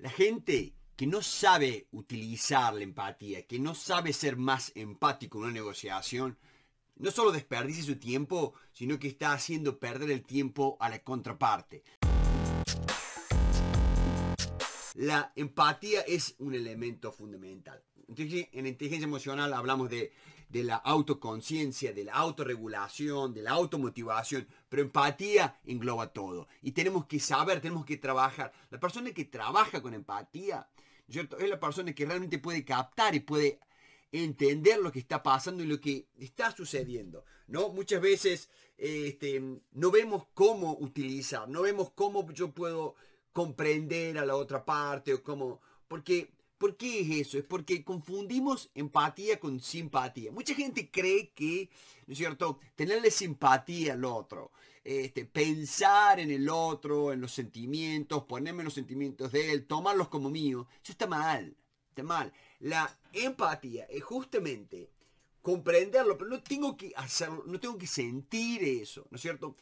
La gente que no sabe utilizar la empatía, que no sabe ser más empático en una negociación, no solo desperdicia su tiempo, sino que está haciendo perder el tiempo a la contraparte. La empatía es un elemento fundamental. Entonces, en inteligencia emocional hablamos de, la autoconciencia, de la autorregulación, de la automotivación, pero empatía engloba todo. Y tenemos que saber, tenemos que trabajar. La persona que trabaja con empatía, ¿cierto? Es la persona que realmente puede captar y puede entender lo que está pasando y lo que está sucediendo. ¿no? Muchas veces este, no vemos cómo utilizar, no vemos cómo yo puedo comprender a la otra parte o cómo... Porque ¿Por qué es eso? Es porque confundimos empatía con simpatía. Mucha gente cree que, ¿no es cierto?, tenerle simpatía al otro, este, pensar en el otro, en los sentimientos, ponerme en los sentimientos de él, tomarlos como mío, eso está mal, está mal. La empatía es justamente comprenderlo, pero no tengo que hacerlo, no tengo que sentir eso, ¿no es cierto?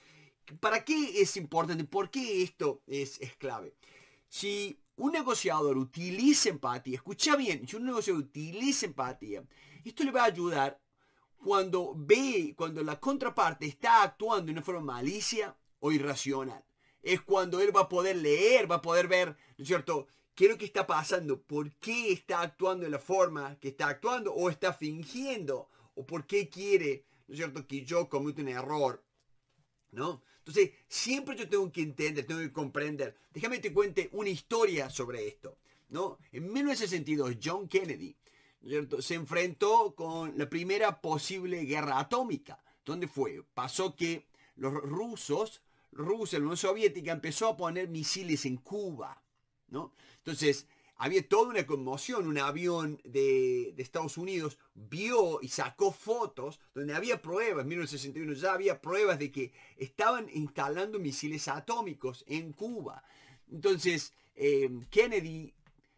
¿Para qué es importante? ¿Por qué esto es, es clave? si un negociador utiliza empatía, escucha bien, si un negociador utiliza empatía, esto le va a ayudar cuando ve, cuando la contraparte está actuando de una forma malicia o irracional. Es cuando él va a poder leer, va a poder ver, ¿no es cierto? ¿Qué es lo que está pasando? ¿Por qué está actuando de la forma que está actuando? ¿O está fingiendo? ¿O por qué quiere, ¿no es cierto?, que yo cometa un error, ¿no? Entonces, siempre yo tengo que entender, tengo que comprender. Déjame te cuente una historia sobre esto. ¿no? En 1962, John Kennedy se enfrentó con la primera posible guerra atómica. ¿Dónde fue? Pasó que los rusos, Rusia, la Unión Soviética, empezó a poner misiles en Cuba. ¿no? Entonces, había toda una conmoción. Un avión de, Estados Unidos vio y sacó fotos donde había pruebas, en 1961 ya había pruebas de que estaban instalando misiles atómicos en Cuba. Entonces, eh, Kennedy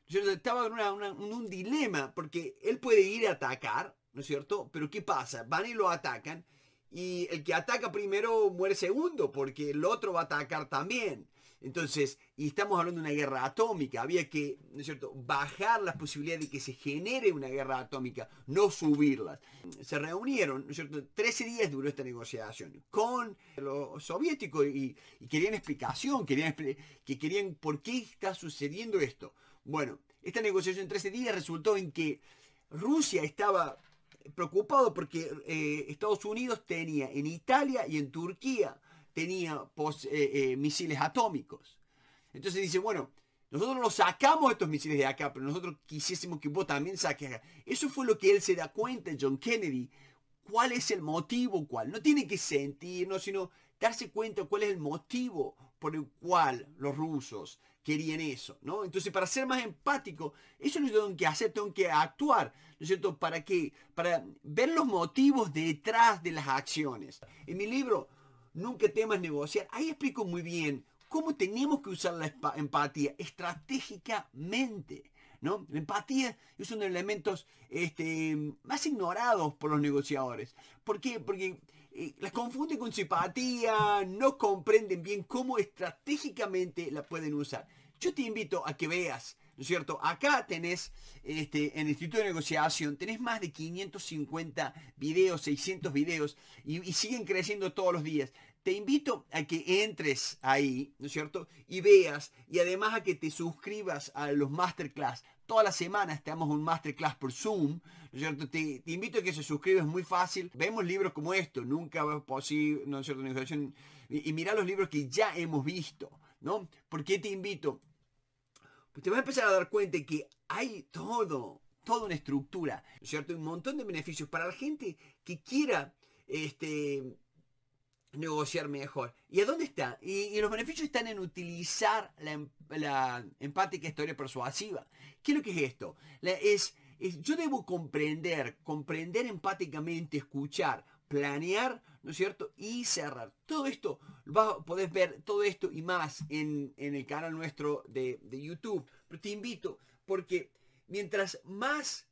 estaba en, en, un dilema, porque él puede ir a atacar, ¿no es cierto? Pero ¿qué pasa? Van y lo atacan, y el que ataca primero muere segundo, porque el otro va a atacar también. Entonces, y estamos hablando de una guerra atómica, había que, ¿no es cierto?, bajar las posibilidades de que se genere una guerra atómica, no subirlas. Se reunieron, ¿no es cierto?, 13 días duró esta negociación con los soviéticos y, querían explicación, querían, que querían por qué está sucediendo esto. Bueno, esta negociación en 13 días resultó en que Rusia estaba preocupado porque eh, Estados Unidos tenía en Italia y en Turquía tenía eh, eh, misiles atómicos. Entonces dice, bueno, nosotros no sacamos estos misiles de acá, pero nosotros quisiésemos que vos también saques Eso fue lo que él se da cuenta, John Kennedy, cuál es el motivo, cuál. No tiene que sentirnos, sino darse cuenta cuál es el motivo por el cual los rusos querían eso, ¿no? Entonces, para ser más empático, eso es lo que que hacer, tengo que actuar, ¿no es cierto? ¿Para qué? Para ver los motivos detrás de las acciones. En mi libro, nunca temas negociar. Ahí explico muy bien cómo tenemos que usar la empatía estratégicamente. ¿No? La empatía es uno de los elementos este, más ignorados por los negociadores. ¿Por qué? Porque eh, las confunden con simpatía, no comprenden bien cómo estratégicamente la pueden usar. Yo te invito a que veas ¿no es cierto? Acá tenés, este, en el Instituto de Negociación, tenés más de 550 videos, 600 videos, y, y, siguen creciendo todos los días. Te invito a que entres ahí, ¿no es cierto? Y veas, y además a que te suscribas a los masterclass. Todas las semanas tenemos un masterclass por Zoom, ¿no es cierto? Te, invito a que se suscribas, es muy fácil. Vemos libros como esto, nunca es posible, ¿no es cierto? Y, y mira los libros que ya hemos visto, ¿no? ¿Por qué te invito? Pues te vas a empezar a dar cuenta que hay todo, toda una estructura, ¿no es cierto? Un montón de beneficios para la gente que quiera este, negociar mejor. ¿Y a dónde está? Y, los beneficios están en utilizar em-, la, empática historia persuasiva. ¿Qué es lo que es esto? es, yo debo comprender, comprender empáticamente, escuchar, planear, ¿no es cierto? Y cerrar. Todo esto, vas, podés ver todo esto y más en, el canal nuestro de, de YouTube. Pero te invito, porque mientras más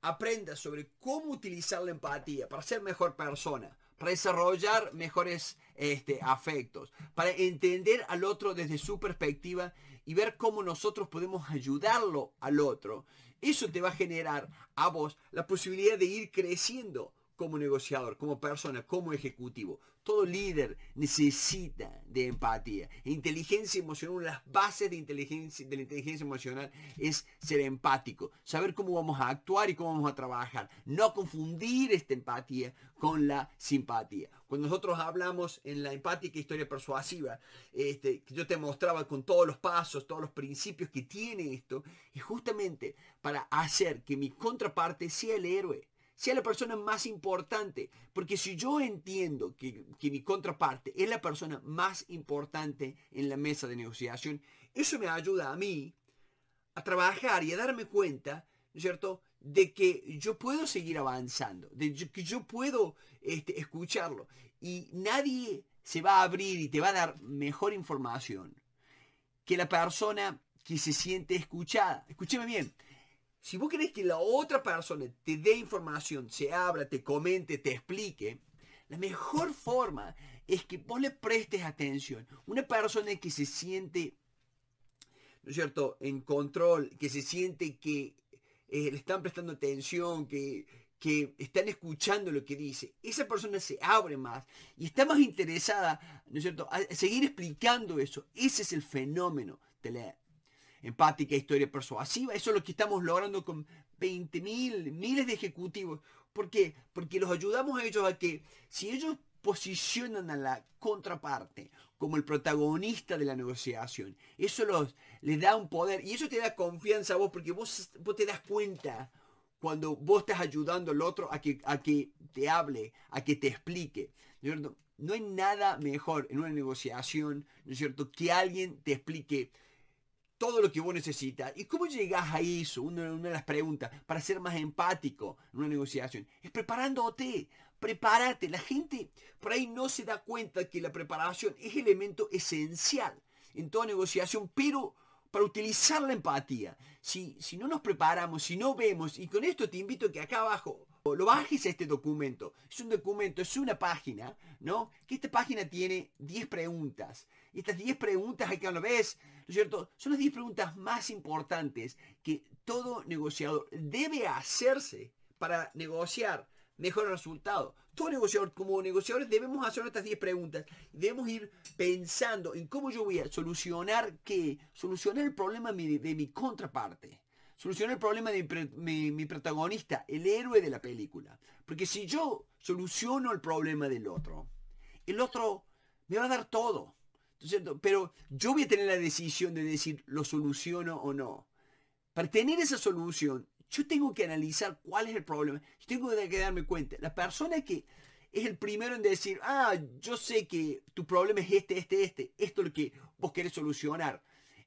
aprendas sobre cómo utilizar la empatía para ser mejor persona, desarrollar mejores este, afectos, para entender al otro desde su perspectiva y ver cómo nosotros podemos ayudarlo al otro. Eso te va a generar a vos la posibilidad de ir creciendo como negociador, como persona, como ejecutivo. Todo líder necesita de empatía. Inteligencia emocional, las bases de, inteligencia, de la inteligencia emocional es ser empático, saber cómo vamos a actuar y cómo vamos a trabajar. No confundir esta empatía con la simpatía. Cuando nosotros hablamos en la empática historia persuasiva, este, que yo te mostraba con todos los pasos, todos los principios que tiene esto, es justamente para hacer que mi contraparte sea el héroe sea la persona más importante. Porque si yo entiendo que, mi contraparte es la persona más importante en la mesa de negociación, eso me ayuda a mí a trabajar y a darme cuenta, ¿no es cierto?, de que yo puedo seguir avanzando, de que yo puedo este, escucharlo. Y nadie se va a abrir y te va a dar mejor información que la persona que se siente escuchada. Escúcheme bien, si vos querés que la otra persona te dé información, se abra, te comente, te explique, la mejor forma es que vos le prestes atención. Una persona que se siente, ¿no es cierto?, en control, que se siente que eh, le están prestando atención, que, están escuchando lo que dice, esa persona se abre más y está más interesada, ¿no es cierto?, a seguir explicando eso. Ese es el fenómeno de la empática, historia persuasiva. Eso es lo que estamos logrando con 20.000, miles de ejecutivos. ¿Por qué? Porque los ayudamos a ellos a que si ellos posicionan a la contraparte como el protagonista de la negociación, eso los, les da un poder y eso te da confianza a vos porque vos, te das cuenta cuando vos estás ayudando al otro a que, a que te hable, a que te explique. ¿no, no hay nada mejor en una negociación, ¿no es cierto?, que alguien te explique todo lo que vos necesitas. ¿Y cómo llegás a eso? Una, de las preguntas, para ser más empático en una negociación, es preparándote, prepárate. La gente por ahí no se da cuenta que la preparación es elemento esencial en toda negociación, pero para utilizar la empatía. Si, si no nos preparamos, si no vemos, y con esto te invito a que acá abajo lo bajes a este documento. Es un documento, es una página, ¿no? Que esta página tiene 10 preguntas. Y estas 10 preguntas, hay que lo ves, ¿no es cierto? Son las 10 preguntas más importantes que todo negociador debe hacerse para negociar mejor resultado. Todo negociador, como negociadores, debemos hacer estas 10 preguntas. Debemos ir pensando en cómo yo voy a solucionar qué, solucionar el problema de mi contraparte solucionó el problema de mi, protagonista, el héroe de la película. Porque si yo soluciono el problema del otro, el otro me va a dar todo. pero yo voy a tener la decisión de decir lo soluciono o no. Para tener esa solución, yo tengo que analizar cuál es el problema. Yo tengo que darme cuenta. La persona que es el primero en decir, ah, yo sé que tu problema es este, este, este. Esto es lo que vos querés solucionar.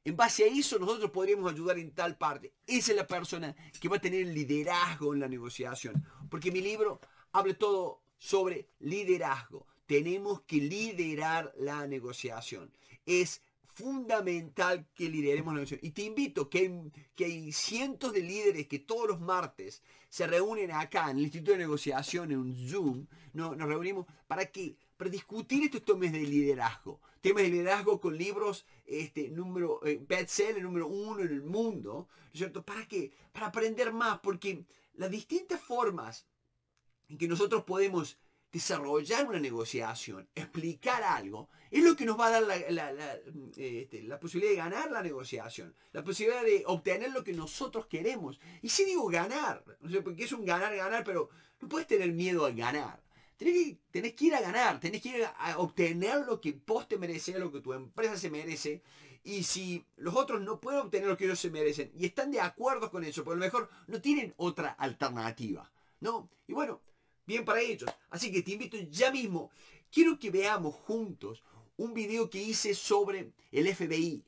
En base a eso nosotros podríamos ayudar en tal parte. Esa es la persona que va a tener liderazgo en la negociación. Porque mi libro habla todo sobre liderazgo. Tenemos que liderar la negociación. Es fundamental que lideremos la nación. Y te invito que hay, que hay cientos de líderes que todos los martes se reúnen acá en el Instituto de Negociación, en un Zoom, no, nos reunimos para que para discutir estos temas de liderazgo. Temas de liderazgo con libros este, número, eh, seller número uno en el mundo, cierto? ¿Para qué? Para aprender más, porque las distintas formas en que nosotros podemos desarrollar una negociación, explicar algo, es lo que nos va a dar mm, este, la, posibilidad de ganar la negociación, la posibilidad de obtener lo que nosotros queremos. Y si digo ganar, porque es un ganar, ganar, pero no puedes tener miedo a ganar. Tenés que, ir a ganar, tenés que ir a, obtener lo que vos te mereces, lo que tu empresa se merece. Y si los otros no pueden obtener lo que ellos se merecen y están de acuerdo con eso, por lo mejor no tienen otra alternativa. ¿no? Y bueno, bien para ellos. Así que te invito ya mismo. Quiero que veamos juntos un video que hice sobre el FBI.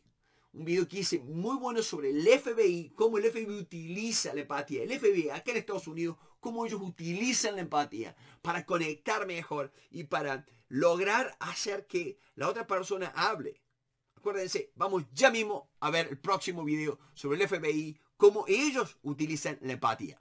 Un video que hice muy bueno sobre el FBI, cómo el FBI utiliza la empatía. El FBI acá en Estados Unidos, cómo ellos utilizan la empatía para conectar mejor y para lograr hacer que la otra persona hable. Acuérdense, vamos ya mismo a ver el próximo video sobre el FBI, cómo ellos utilizan la empatía.